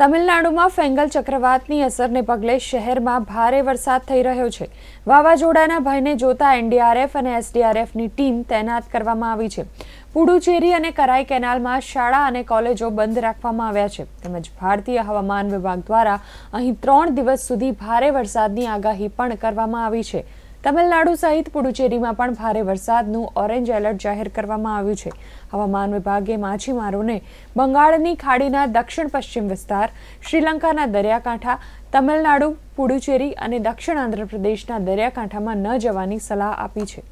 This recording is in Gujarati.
તમિલનાડુમાં ફેંગલ ચક્રવાતની અસરને પગલે શહેરમાં ભારે વરસાદ થઈ રહ્યો છે વાવાઝોડાના ભયને જોતા એનડીઆરએફ અને એસડીઆરએફની ટીમ તૈનાત કરવામાં આવી છે પુડુચેરી અને કરાઈ કેનાલમાં શાળા અને કોલેજો બંધ રાખવામાં આવ્યા છે તેમજ ભારતીય હવામાન વિભાગ દ્વારા અહીં ત્રણ દિવસ સુધી ભારે વરસાદની આગાહી પણ કરવામાં આવી છે તમિલનાડુ સહિત પુડુચેરીમાં પણ ભારે વરસાદનું ઓરેન્જ એલર્ટ જાહેર કરવામાં આવ્યું છે હવામાન વિભાગે માછીમારોને બંગાળની ખાડીના દક્ષિણ પશ્ચિમ વિસ્તાર શ્રીલંકાના દરિયાકાંઠા તમિલનાડુ પુડુચેરી અને દક્ષિણ આંધ્રપ્રદેશના દરિયાકાંઠામાં ન જવાની સલાહ આપી છે